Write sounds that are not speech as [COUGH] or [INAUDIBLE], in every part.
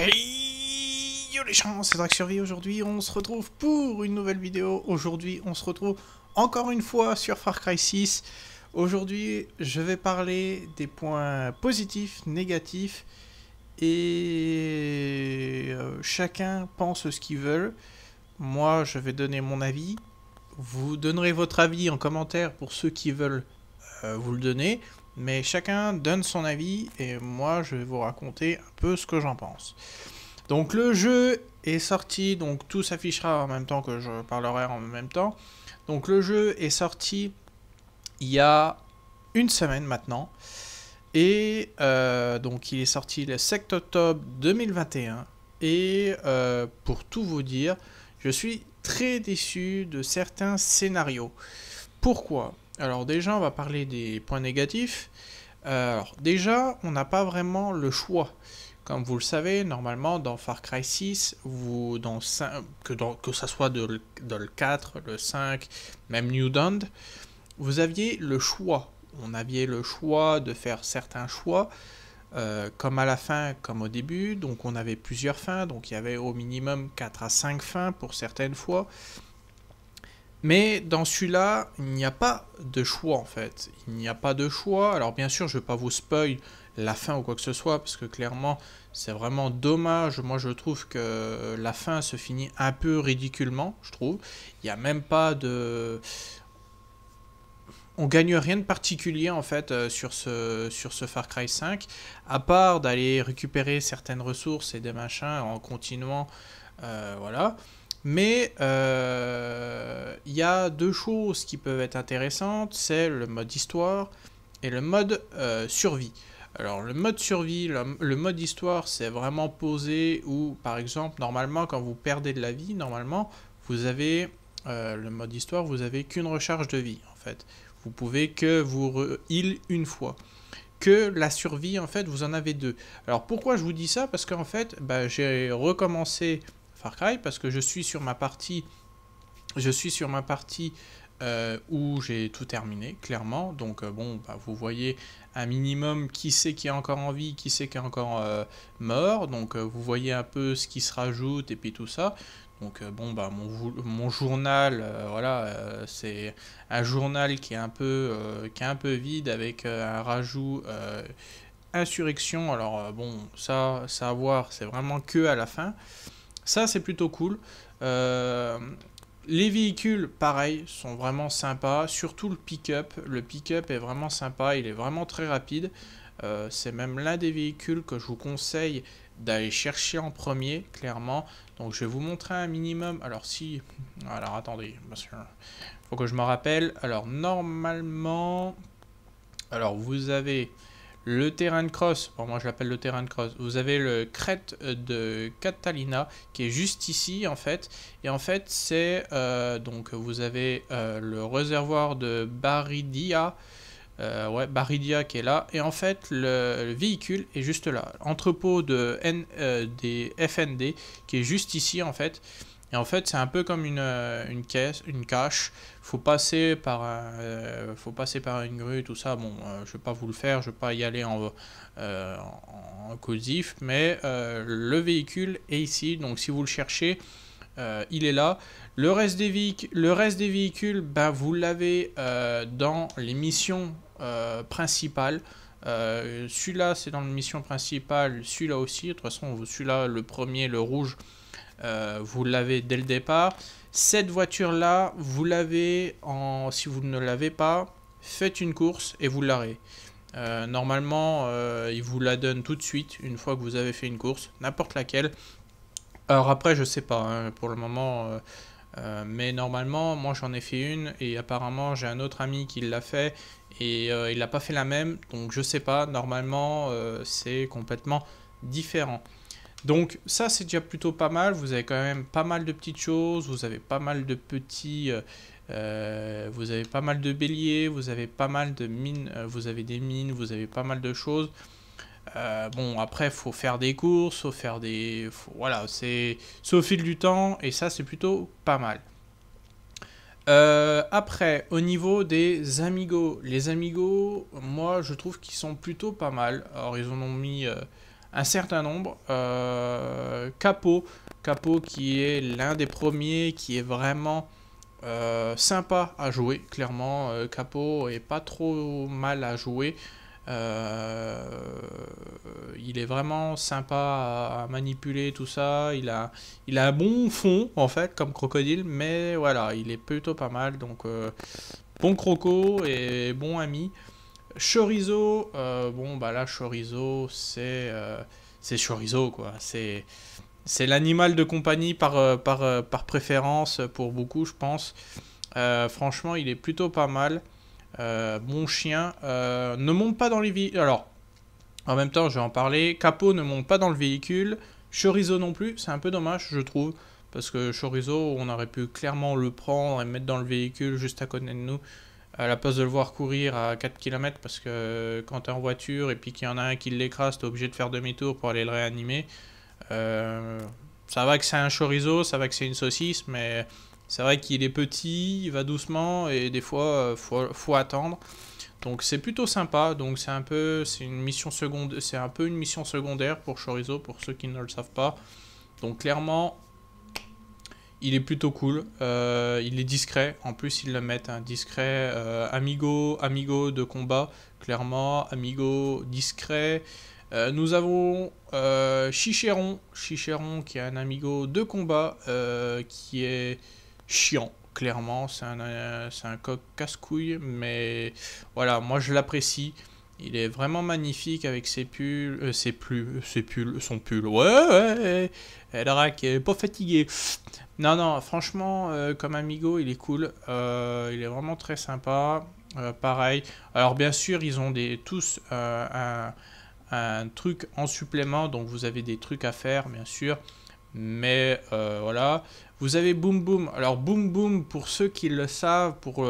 Hey yo les gens, c'est Drake Survie, aujourd'hui on se retrouve pour une nouvelle vidéo, aujourd'hui on se retrouve encore une fois sur Far Cry 6, aujourd'hui je vais parler des points positifs, négatifs, et euh, chacun pense ce qu'il veut, moi je vais donner mon avis, vous donnerez votre avis en commentaire pour ceux qui veulent euh, vous le donner, mais chacun donne son avis et moi je vais vous raconter un peu ce que j'en pense. Donc le jeu est sorti, donc tout s'affichera en même temps que je parlerai en même temps. Donc le jeu est sorti il y a une semaine maintenant. Et euh, donc il est sorti le 7 octobre 2021. Et euh, pour tout vous dire, je suis très déçu de certains scénarios. Pourquoi alors déjà, on va parler des points négatifs. Euh, alors déjà, on n'a pas vraiment le choix. Comme vous le savez, normalement, dans Far Cry 6, que, ce ça soit de, le 4, le 5, même New Dawn, vous aviez le choix. On avait le choix de faire certains choix, euh, comme à la fin, comme au début. Donc on avait plusieurs fins, donc il y avait au minimum 4 à 5 fins pour certaines fois. Mais dans celui-là, il n'y a pas de choix en fait. Il n'y a pas de choix. Alors bien sûr, je ne vais pas vous spoil la fin ou quoi que ce soit, parce que clairement, c'est vraiment dommage. Moi, je trouve que la fin se finit un peu ridiculement, je trouve. Il n'y a même pas de... On gagne rien de particulier en fait euh, sur ce, Far Cry 5, à part d'aller récupérer certaines ressources et des machins en continuant. Euh, voilà. Mais il euh, y a deux choses qui peuvent être intéressantes, c'est le mode histoire et le mode euh, survie. Alors le mode survie, le, mode histoire, c'est vraiment posé où, par exemple, normalement, quand vous perdez de la vie, normalement, vous avez euh, le mode histoire, vous avez qu'une recharge de vie en fait. Vous pouvez que vous heal une fois. Que la survie, en fait, vous en avez deux. Alors pourquoi je vous dis ça Parce qu'en fait, bah, j'ai recommencé Far Cry parce que je suis sur ma partie, je suis sur ma partie euh, où j'ai tout terminé, clairement. Donc euh, bon, bah, vous voyez un minimum qui c'est qui est encore en vie, qui c'est qui est encore euh, mort. Donc vous voyez un peu ce qui se rajoute et puis tout ça. Donc bon, bah, mon, mon journal, voilà, c'est un journal qui est un peu, qui est un peu vide avec un rajout insurrection. Alors bon, ça, ça à voir, c'est vraiment que à la fin. Ça, c'est plutôt cool. Euh, les véhicules, pareil, sont vraiment sympas, surtout le pick-up. Le pick-up est vraiment sympa, il est vraiment très rapide. Euh, c'est même l'un des véhicules que je vous conseille d'aller chercher en premier, clairement. Donc je vais vous montrer un minimum. Alors si... Alors attendez, Il faut que je me rappelle. Alors normalement... Alors vous avez... Le terrain de cross, bon, moi je l'appelle le terrain de cross, vous avez le crête euh, de Catalina qui est juste ici en fait. Et en fait c'est, euh, donc vous avez euh, le réservoir de Baridia, ouais, Baridia qui est là. Et en fait, le, véhicule est juste là. Entrepôt de N, des FND qui est juste ici en fait. Et en fait, c'est un peu comme une, euh, caisse, une cache. Faut passer par, euh, faut passer par une grue, tout ça. Bon, euh, je vais pas vous le faire, je vais pas y aller en, en causif, mais le véhicule est ici. Donc, si vous le cherchez, il est là. Le reste des, véhicules, le reste des véhicules, ben, vous l'avez dans les missions principales. celui-là, c'est dans les mission principale. Celui-là aussi. De toute façon, celui-là, le premier, le rouge. Euh, vous l'avez dès le départ. Cette voiture-là, vous l'avez en... Si vous ne l'avez pas, faites une course et vous l'aurez euh, normalement, euh, il vous la donne tout de suite une fois que vous avez fait une course, n'importe laquelle. Alors après, je sais pas hein, pour le moment, mais normalement, moi j'en ai fait une et apparemment j'ai un autre ami qui l'a fait et il n'a pas fait la même, donc je sais pas. Normalement, c'est complètement différent. Donc ça c'est déjà plutôt pas mal, vous avez quand même pas mal de petites choses, vous avez pas mal de petits... Euh, euh, vous avez pas mal de béliers, vous avez pas mal de mines, euh, vous avez des mines, vous avez pas mal de choses. bon, après, faut faire des courses, faut faire des... voilà, c'est au fil du temps, et ça, c'est plutôt pas mal. après, au niveau des amigos, les amigos, moi, je trouve qu'ils sont plutôt pas mal. Alors, ils en ont mis un certain nombre. Euh, Capo, Capo qui est l'un des premiers, qui est vraiment euh, sympa à jouer, clairement. Euh, Capo est pas trop mal à jouer. il est vraiment sympa à, manipuler tout ça. Il a, il a un bon fond en fait comme crocodile, mais voilà, il est plutôt pas mal. Donc bon croco et bon ami. Chorizo, euh, bon bah là chorizo c'est euh, chorizo quoi, c'est l'animal de compagnie par, euh, par, préférence pour beaucoup je pense. franchement il est plutôt pas mal. mon chien ne monte pas dans les véhicules. Alors en même temps je vais en parler. Capot ne monte pas dans le véhicule. Chorizo non plus, c'est un peu dommage je trouve. Parce que Chorizo, on aurait pu clairement le prendre et mettre dans le véhicule juste à côté de nous à la place de le voir courir à 4 km parce que quand t'es en voiture et puis qu'il y en a un qui l'écrase, t'es obligé de faire demi-tour pour aller le réanimer. Euh, ça va que c'est un chorizo, ça va que c'est une saucisse, mais c'est vrai qu'il est petit, il va doucement et des fois euh, faut, faut attendre. Donc c'est plutôt sympa. Donc c'est un peu c'est une mission seconde, c'est un peu une mission secondaire pour chorizo pour ceux qui ne le savent pas. Donc clairement il est plutôt cool, euh, il est discret, en plus ils le mettent, hein, discret, euh, amigo, amigo de combat, clairement, amigo discret. Euh, nous avons Chicheron, Chicheron qui est un amigo de combat, qui est chiant, clairement, c'est un, un coq casse-couille, mais voilà, moi je l'apprécie. Il est vraiment magnifique avec ses pulls, euh, ses pulls, euh, ses pulls, son pull. Ouais, ouais, elle rack, est pas fatigué Non, non, franchement, euh, comme amigo, il est cool. il est vraiment très sympa. pareil. Alors bien sûr, ils ont des tous un, un, truc en supplément, donc vous avez des trucs à faire, bien sûr. Mais voilà, vous avez Boom Boom. Alors Boom Boom, pour ceux qui le savent, pour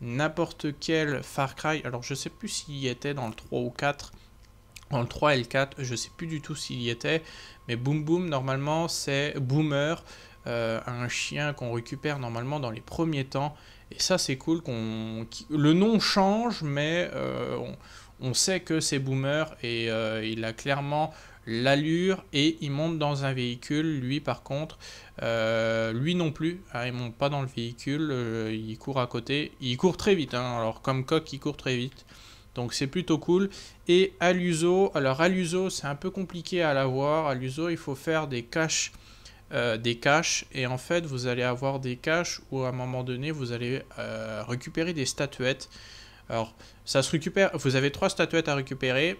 n'importe quel Far Cry. Alors je sais plus s'il y était dans le 3 ou 4. Dans le 3 et le 4, je sais plus du tout s'il y était. Mais Boom Boom, normalement, c'est Boomer, euh, un chien qu'on récupère normalement dans les premiers temps. Et ça, c'est cool. qu'on Le nom change, mais euh, on, sait que c'est Boomer. Et euh, il a clairement l'allure et il monte dans un véhicule. Lui, par contre, euh, lui non plus, hein, il monte pas dans le véhicule, euh, il court à côté. Il court très vite, hein, alors comme Coq, il court très vite. Donc c'est plutôt cool. Et l'uso alors l'uso c'est un peu compliqué à l'avoir. l'uso il faut faire des caches. Euh, des caches et en fait vous allez avoir des caches où à un moment donné vous allez récupérer des statuettes alors ça se récupère vous avez trois statuettes à récupérer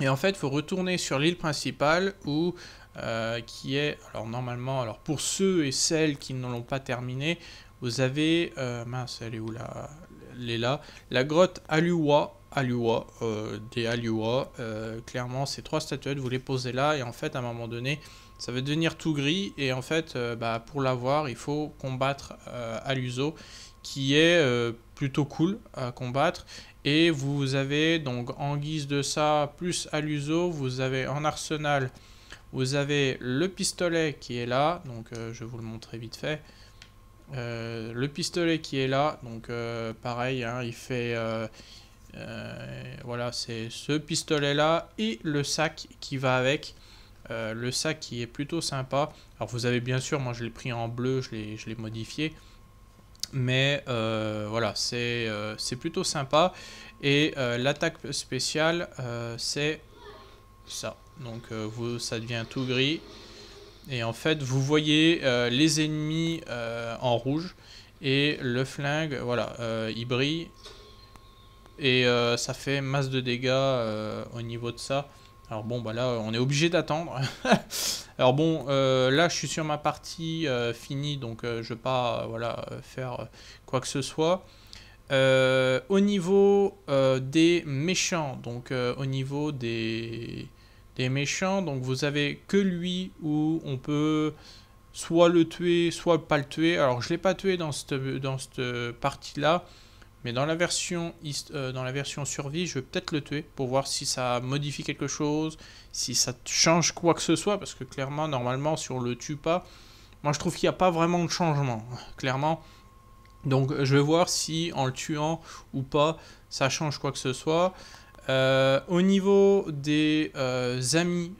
et en fait, il faut retourner sur l'île principale où, euh, qui est, alors normalement, alors pour ceux et celles qui ne l'ont pas terminé, vous avez, euh, mince, elle est où là Elle est là, la grotte Alua, Alua, euh, des Alua, clairement, ces trois statuettes, vous les posez là, et en fait, à un moment donné, ça va devenir tout gris, et en fait, bah, pour l'avoir, il faut combattre Aluzo, qui est plutôt cool à combattre, et vous avez donc en guise de ça, plus à l'uso, vous avez en arsenal, vous avez le pistolet qui est là. Donc euh, je vous le montrer vite fait. Euh, le pistolet qui est là, donc euh, pareil, hein, il fait... voilà, c'est ce pistolet-là et le sac qui va avec. le sac qui est plutôt sympa. Alors vous avez bien sûr, moi je l'ai pris en bleu, je l'ai modifié mais euh, voilà, euh, c'est plutôt sympa. Et euh, l'attaque spéciale, c'est ça. Donc vous, ça devient tout gris. Et en fait, vous voyez les ennemis en rouge. Et le flingue, voilà, il brille. Et ça fait masse de dégâts au niveau de ça. Alors bon, bah là, on est obligé d'attendre. [LAUGHS] Alors bon, euh, là, je suis sur ma partie euh, finie, donc euh, je ne vais pas voilà, faire quoi que ce soit. au niveau des méchants, donc au niveau des, des méchants, donc vous avez que lui où on peut soit le tuer, soit pas le tuer. Alors je ne l'ai pas tué dans dans cette partie-là. Mais dans la version, euh, dans la version survie, je vais peut-être le tuer pour voir si ça modifie quelque chose, si ça change quoi que ce soit, parce que clairement, normalement, si on le tue pas, moi je trouve qu'il n'y a pas vraiment de changement, clairement. Donc je vais voir si en le tuant ou pas, ça change quoi que ce soit. Euh, au niveau des euh, amis,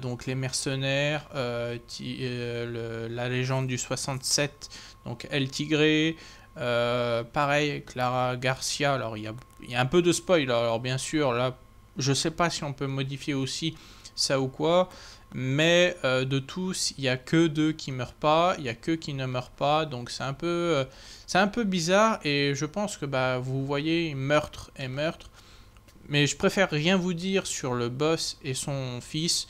donc les mercenaires, la légende du 67, donc El Tigré, euh, pareil, Clara Garcia, alors il y, a, un peu de spoil, alors bien sûr, là, je sais pas si on peut modifier aussi ça ou quoi, mais euh, de tous, il n'y a que deux qui meurent pas, il y a que qui ne meurent pas, donc c'est un peu, euh, c'est un peu bizarre, et je pense que bah, vous voyez, meurtre et meurtre, mais je préfère rien vous dire sur le boss et son fils,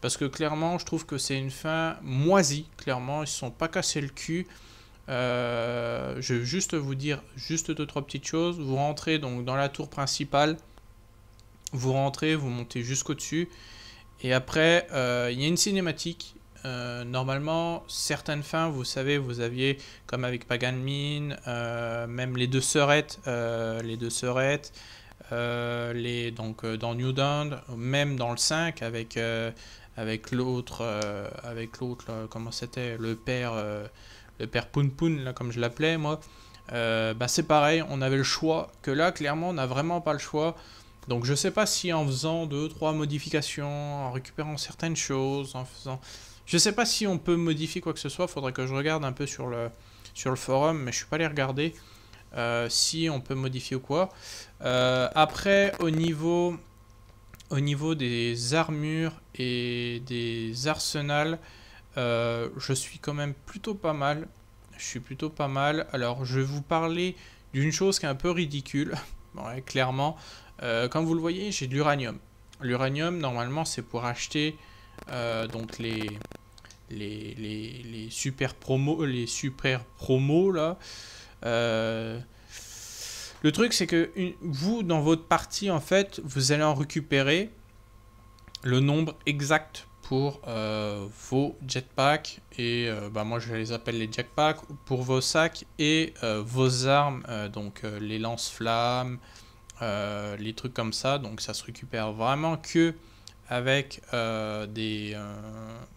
parce que clairement, je trouve que c'est une fin moisie, clairement, ils se sont pas cassés le cul, euh, je vais juste vous dire juste deux trois petites choses. Vous rentrez donc dans la tour principale, vous rentrez, vous montez jusqu'au dessus, et après euh, il y a une cinématique. Euh, normalement, certaines fins, vous savez, vous aviez comme avec Pagan Min même les deux sœurettes, les deux sœurettes, les donc dans New Dawn, même dans le 5 avec avec l'autre, avec l'autre, comment c'était, le père le père Poun Poun, là, comme je l'appelais, moi, euh, bah, c'est pareil, on avait le choix, que là, clairement, on n'a vraiment pas le choix. Donc je sais pas si en faisant deux, trois modifications, en récupérant certaines choses, en faisant... Je sais pas si on peut modifier quoi que ce soit, faudrait que je regarde un peu sur le, sur le forum, mais je suis pas allé regarder euh, si on peut modifier ou quoi. Euh, après, au niveau, au niveau des armures et des arsenals, euh, je suis quand même plutôt pas mal. Je suis plutôt pas mal. Alors, je vais vous parler d'une chose qui est un peu ridicule. [LAUGHS] clairement, euh, comme vous le voyez, j'ai de l'uranium. L'uranium, normalement, c'est pour acheter euh, donc les, les, super promos, les super promos là. le truc, c'est que vous, dans votre partie, en fait, vous allez en récupérer le nombre exact pour euh, vos jetpacks, et euh, bah, moi je les appelle les jackpacks pour vos sacs et euh, vos armes, donc les lance-flammes, les trucs comme ça, donc ça se récupère vraiment que avec, des,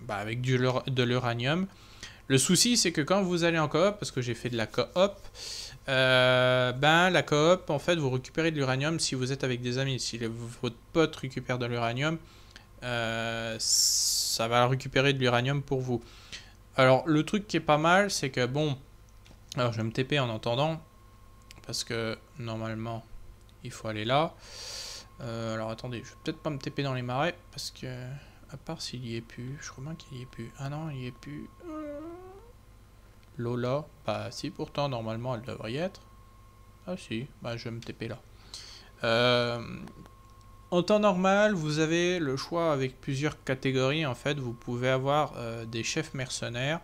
bah, avec du, de l'uranium. Le souci c'est que quand vous allez en coop, parce que j'ai fait de la coop, ben, la coop, en fait, vous récupérez de l'uranium si vous êtes avec des amis. Si votre pote récupère de l'uranium, euh, ça va récupérer de l'uranium pour vous. Alors le truc qui est pas mal, c'est que bon, alors je vais me TP en entendant, parce que normalement il faut aller là. Euh, alors attendez, je vais peut-être pas me TP dans les marais, parce que à part s'il y est plus, je crois qu'il y est plus. Ah non, il y est plus. Lola, bah si pourtant normalement elle devrait y être. Ah si, bah je vais me TP là. Euh, en temps normal, vous avez le choix avec plusieurs catégories. En fait, vous pouvez avoir euh, des chefs mercenaires.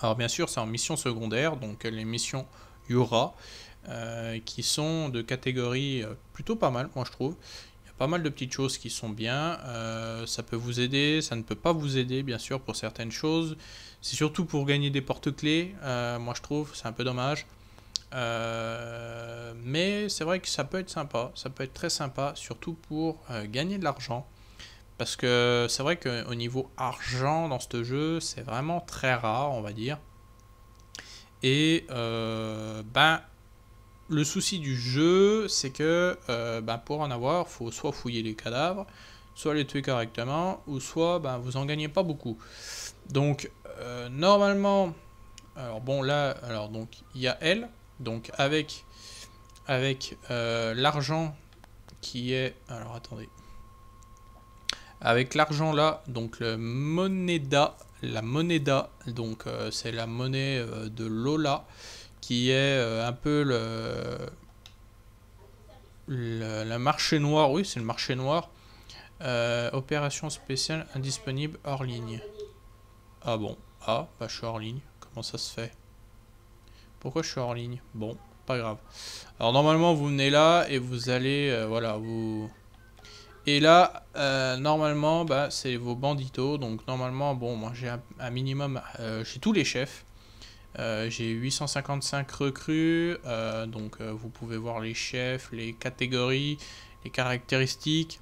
Alors bien sûr, c'est en mission secondaire, donc les missions Yura, euh, qui sont de catégorie euh, plutôt pas mal, moi je trouve. Il y a pas mal de petites choses qui sont bien. ça peut vous aider, ça ne peut pas vous aider, bien sûr, pour certaines choses. C'est surtout pour gagner des porte-clés, moi je trouve, c'est un peu dommage mais c'est vrai que ça peut être sympa, ça peut être très sympa, surtout pour euh, gagner de l'argent. Parce que c'est vrai qu'au niveau argent dans ce jeu, c'est vraiment très rare, on va dire. Et euh, ben, le souci du jeu, c'est que euh, ben, pour en avoir, il faut soit fouiller les cadavres, soit les tuer correctement, ou soit ben, vous en gagnez pas beaucoup. Donc normalement, alors bon là, alors donc il y a elle, donc avec avec euh, l'argent qui est... Alors attendez. Avec l'argent là, donc le Moneda, la Moneda, donc euh, c'est la monnaie euh, de Lola, qui est un peu le, le, marché noir, oui c'est le marché noir, opération spéciale indisponible hors ligne. Ah bon, ah, bah je suis hors ligne, comment ça se fait Pourquoi je suis hors ligne Bon, pas grave. Alors normalement vous venez là et vous allez, euh, voilà, vous... Et là, euh, normalement, bah, c'est vos banditos. Donc normalement, bon, moi j'ai un, minimum euh, chez tous les chefs. Euh, j'ai 855 recrues, donc vous pouvez voir les chefs, les catégories, les caractéristiques,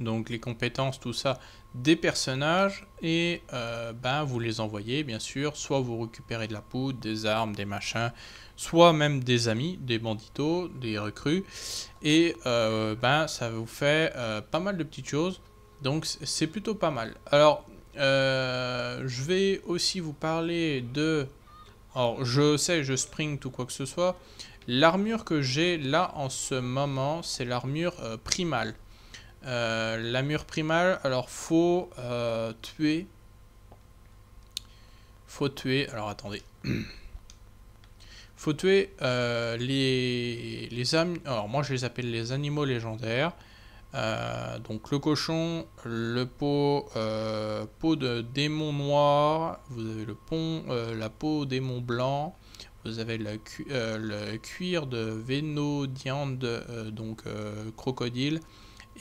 donc les compétences, tout ça des personnages et euh, ben, vous les envoyez bien sûr, soit vous récupérez de la poudre, des armes, des machins, soit même des amis, des banditos, des recrues et euh, ben, ça vous fait euh, pas mal de petites choses donc c'est plutôt pas mal. Alors je vais aussi vous parler de... Alors je sais, je spring ou quoi que ce soit. L'armure que j'ai là en ce moment, c'est l'armure primale. Euh, la mur primale, alors faut euh, tuer. Faut tuer. Alors attendez. faut tuer euh, les, les Alors moi je les appelle les animaux légendaires. donc le cochon, le pot, peau de démon noir, vous avez le pont, la peau démon blanc, vous avez le, le cuir de vénodiande, donc crocodile,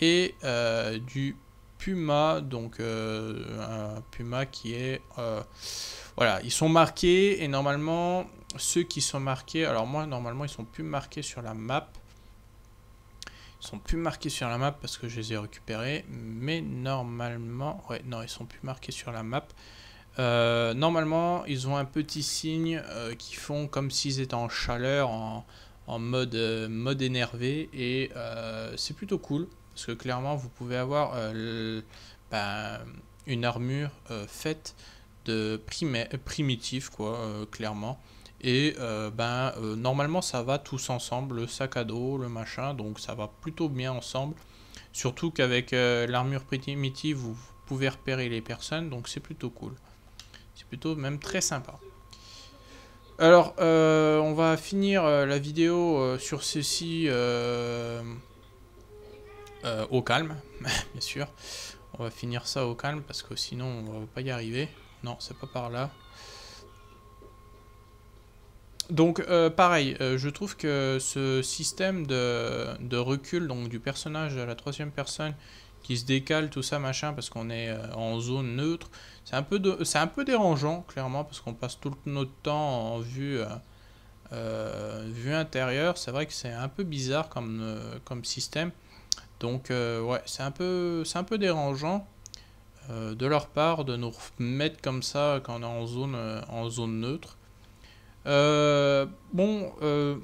et euh, du Puma, donc euh, un Puma qui est... Euh, voilà, ils sont marqués et normalement, ceux qui sont marqués, alors moi normalement ils sont plus marqués sur la map. Ils sont plus marqués sur la map parce que je les ai récupérés, mais normalement, ouais, non, ils sont plus marqués sur la map. normalement, ils ont un petit signe qui font comme s'ils étaient en chaleur, en, en mode, mode énervé, et c'est plutôt cool. Parce que clairement, vous pouvez avoir euh, bah, une armure euh, faite de euh, primitif, quoi, clairement. Et ben, normalement, ça va tous ensemble, le sac à dos, le machin, donc ça va plutôt bien ensemble. Surtout qu'avec l'armure primitive, vous pouvez repérer les personnes, donc c'est plutôt cool. C'est plutôt même très sympa. Alors, on va finir la vidéo sur ceci euh, au calme, [LAUGHS] bien sûr. On va finir ça au calme parce que sinon on va pas y arriver. Non, c'est pas par là. Donc euh, pareil, euh, je trouve que ce système de, recul donc du personnage à la troisième personne qui se décale, tout ça machin, parce qu'on est en zone neutre, c'est un, peu de, un peu dérangeant clairement parce qu'on passe tout notre temps en vue, vue intérieure. C'est vrai que c'est un peu bizarre comme, comme système. Donc euh, ouais, c'est un peu c'est un peu dérangeant euh, de leur part de nous mettre comme ça quand on est en zone euh, en zone neutre. bon,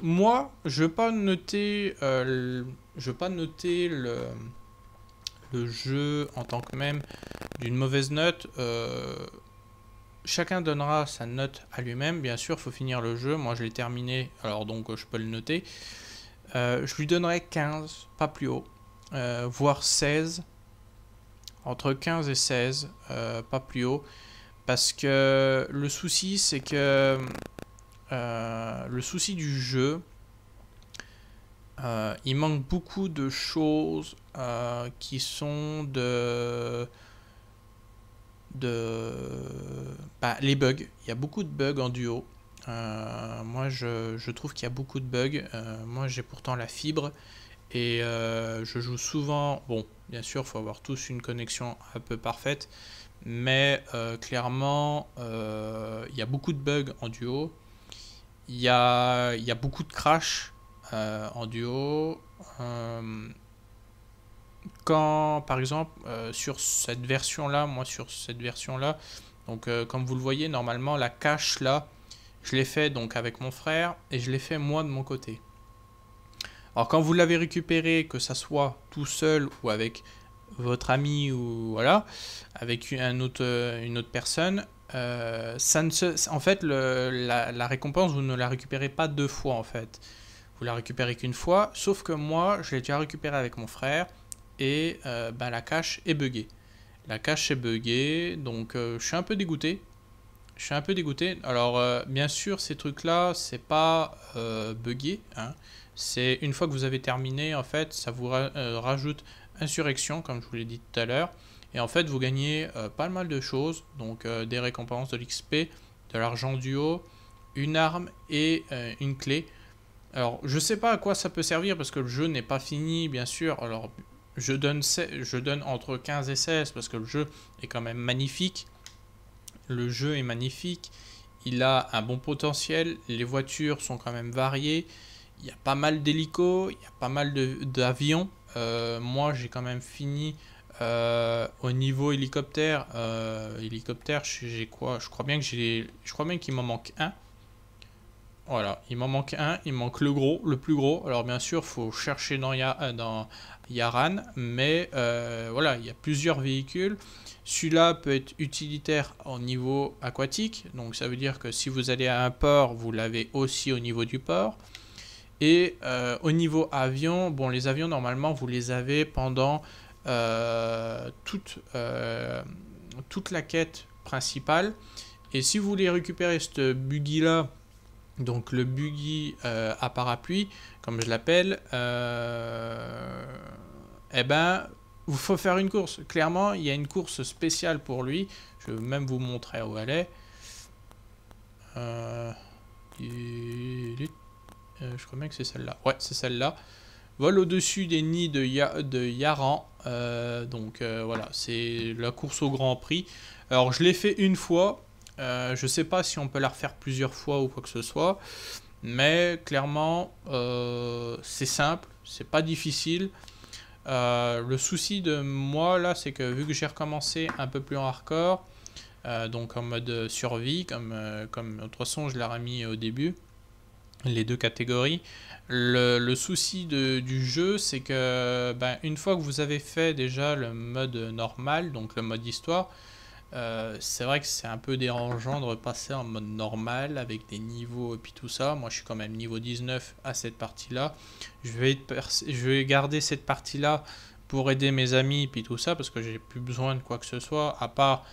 moi, je ne pas noter je pas noter le le jeu en tant que même d'une mauvaise note. Chacun donnera sa note à lui-même, bien sûr, il faut finir le jeu. Moi, je l'ai terminé, alors donc je peux le noter. je lui donnerai 15, pas plus haut. Euh, voire 16, entre 15 et 16, euh, pas plus haut. Parce que le souci, c'est que euh, le souci du jeu, il manque beaucoup de choses qui sont de de bah, les bugs. Il y a beaucoup de bugs en duo. moi, je, trouve qu'il y a beaucoup de bugs. moi, j'ai pourtant la fibre et euh, je joue souvent, bon, bien sûr, il faut avoir tous une connexion un peu parfaite, mais euh, clairement, euh, il y a beaucoup de bugs en duo, il y a, y beaucoup de crash en duo. quand, par exemple, sur cette version-là, moi sur cette version-là, donc comme vous le voyez, normalement, la cache là, je l'ai fait donc avec mon frère et je l'ai fait moi de mon côté. Alors quand vous l'avez récupéré, que ça soit tout seul ou avec votre ami ou voilà, avec euh, une autre personne, euh, ça ne en fait la, récompense vous ne la récupérez pas deux fois en fait. Vous la récupérez qu'une fois, sauf que moi je l'ai déjà récupéré avec mon frère et euh, ben, la cache est buggée. La cache est buggée, donc je suis un peu dégoûté je suis un peu dégoûté. Alors, euh, bien sûr, ces trucs-là, c'est pas bugué. Euh, buggé. Hein. C'est une fois que vous avez terminé, en fait, ça vous euh, rajoute insurrection, comme je vous l'ai dit tout à l'heure. Et en fait, vous gagnez pas mal de choses. Donc, des récompenses, de l'XP, de l'argent du haut, une arme et une clé. Alors, je sais pas à quoi ça peut servir parce que le jeu n'est pas fini, bien sûr. Alors, je donne, je donne entre 15 et 16 parce que le jeu est quand même magnifique. Le jeu est magnifique, il a un bon potentiel, les voitures sont quand même variées, il y a pas mal d'hélicos, il y a pas mal d'avions. Euh, moi j'ai quand même fini euh, au niveau hélicoptère, euh, hélicoptère, j'ai quoi Je crois bien que j'ai, je crois bien qu'il m'en manque un. Voilà, il m'en manque un, il manque le gros, le plus gros. Alors bien sûr, faut chercher dans, euh, dans Yaran, mais euh, voilà, il y a plusieurs véhicules. Celui-là peut être utilitaire au niveau aquatique, donc ça veut dire que si vous allez à un port, vous l'avez aussi au niveau du port. Et euh, au niveau avion, bon, les avions normalement, vous les avez pendant toute, toute la quête principale. Et si vous voulez récupérer ce buggy là donc le buggy euh, à parapluie, comme je l'appelle, euh, eh ben, il faut faire une course. Clairement, il y a une course spéciale pour lui. Je vais même vous montrer où elle est. Euh, je crois bien que c'est celle-là. Ouais, c'est celle-là. Vol au-dessus des nids de, ya de Yaran. donc voilà, c'est la course au Grand Prix. Alors je l'ai fait une fois, euh, je ne sais pas si on peut la refaire plusieurs fois ou quoi que ce soit, mais clairement, euh, c'est simple, c'est pas difficile. Euh, le souci de moi là, c'est que vu que j'ai recommencé un peu plus en hardcore, donc en mode survie, comme, comme de je l'ai remis au début, les deux catégories. Le, souci du jeu, c'est que ben, une fois que vous avez fait déjà le mode normal, donc le mode histoire, euh, c'est vrai que c'est un peu dérangeant de repasser en mode normal avec des niveaux et puis tout ça. Moi, je suis quand même niveau 19 à cette partie-là. Je vais, je vais garder cette partie-là pour aider mes amis et puis tout ça parce que j'ai plus besoin de quoi que ce soit à part.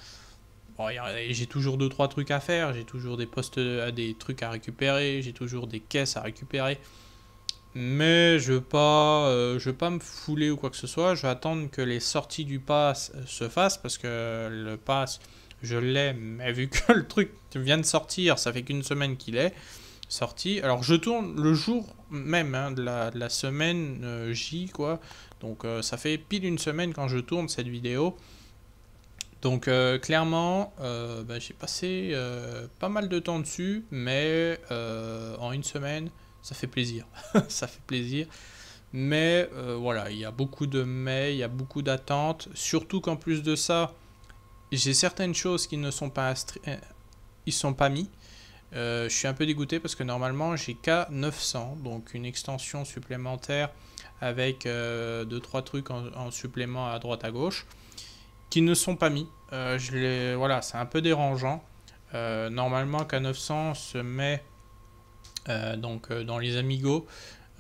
Bon, j'ai toujours 2 trois trucs à faire, j'ai toujours des postes, à euh, des trucs à récupérer, j'ai toujours des caisses à récupérer. Mais je ne euh, vais, pas me fouler ou quoi que ce soit. Je vais attendre que les sorties du pass euh, se fassent parce que le pass, je l'ai, mais vu que [LAUGHS] le truc vient de sortir, ça fait qu'une semaine qu'il est sorti. Alors je tourne le jour même hein, de, la, semaine euh, J, quoi. Donc ça fait pile une semaine quand je tourne cette vidéo. Donc clairement, bah, j'ai passé pas mal de temps dessus, mais en une semaine, ça fait plaisir. [LAUGHS] ça fait plaisir. Mais euh, voilà, il y a beaucoup de mais, il y a beaucoup d'attentes. Surtout qu'en plus de ça, j'ai certaines choses qui ne sont pas, euh, ils sont pas mis. Euh, je suis un peu dégoûté parce que normalement j'ai K900, donc une extension supplémentaire avec 2-3 trucs en, supplément à droite à gauche qui ne sont pas mis. je voilà, c'est un peu dérangeant. normalement K900 se met euh, donc euh, dans les Amigos,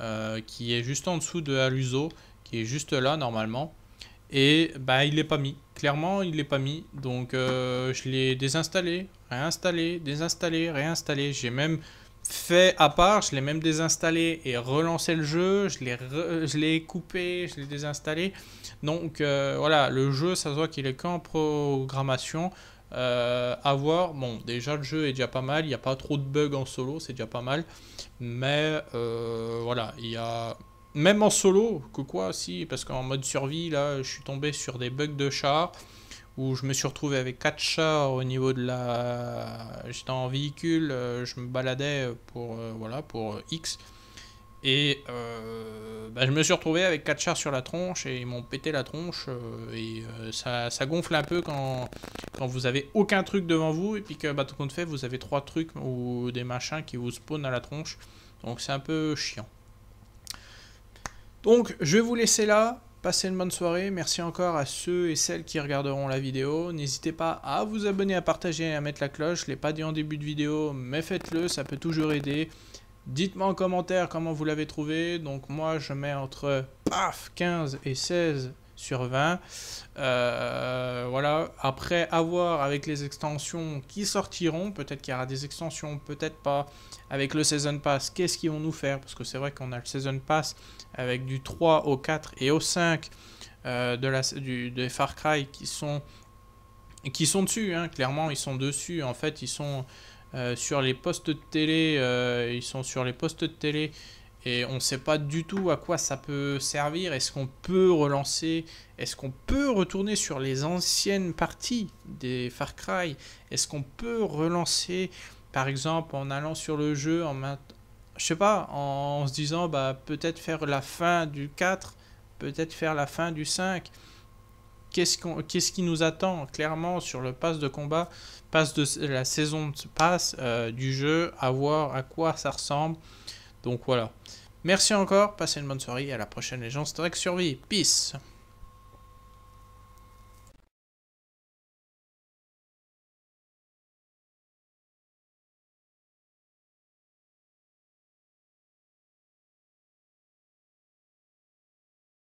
euh, qui est juste en dessous de Aluso, qui est juste là normalement. Et bah, il n'est pas mis. Clairement, il n'est pas mis. Donc je l'ai désinstallé, réinstallé, désinstallé, réinstallé. J'ai même fait à part, je l'ai même désinstallé et relancé le jeu, je l'ai coupé, je l'ai désinstallé. Donc voilà, le jeu, ça se voit qu'il est qu'en programmation. Euh, voir, bon, déjà le jeu est déjà pas mal, il n'y a pas trop de bugs en solo, c'est déjà pas mal, mais euh, voilà, il y a. Même en solo, que quoi, si, parce qu'en mode survie, là, je suis tombé sur des bugs de chars où je me suis retrouvé avec 4 chars au niveau de la. J'étais en véhicule, euh, je me baladais pour, euh, voilà, pour X. Et euh, bah, je me suis retrouvé avec 4 chars sur la tronche et ils m'ont pété la tronche. Euh, et euh, ça, gonfle un peu quand, vous avez aucun truc devant vous et puis que bah, tout compte fait, vous avez 3 trucs ou des machins qui vous spawnent à la tronche. Donc c'est un peu chiant. Donc je vais vous laisser là. Passez une bonne soirée. Merci encore à ceux et celles qui regarderont la vidéo. N'hésitez pas à vous abonner, à partager et à mettre la cloche. Je ne l'ai pas dit en début de vidéo, mais faites-le, ça peut toujours aider. Dites-moi en commentaire comment vous l'avez trouvé. Donc moi je mets entre paf 15 et 16 sur 20. Euh, voilà, après avoir avec les extensions qui sortiront, peut-être qu'il y aura des extensions, peut-être pas, avec le Season Pass, qu'est-ce qu'ils vont nous faire Parce que c'est vrai qu'on a le Season Pass avec du 3 au 4 et au 5 euh, de la, des Far Cry qui sont, qui sont dessus, hein. clairement ils sont dessus, en fait ils sont... Euh, sur les postes de télé, euh, ils sont sur les postes de télé et on ne sait pas du tout à quoi ça peut servir. Est-ce qu'on peut relancer Est-ce qu'on peut retourner sur les anciennes parties des Far Cry Est-ce qu'on peut relancer, par exemple, en allant sur le jeu, en je sais pas, en, se disant bah, peut-être faire la fin du 4, peut-être faire la fin du 5 Qu'est-ce qui nous attend clairement sur le pass de combat, passe de la saison de pass euh, du jeu, à voir à quoi ça ressemble. Donc voilà. Merci encore, passez une bonne soirée, à la prochaine les gens, Survie, peace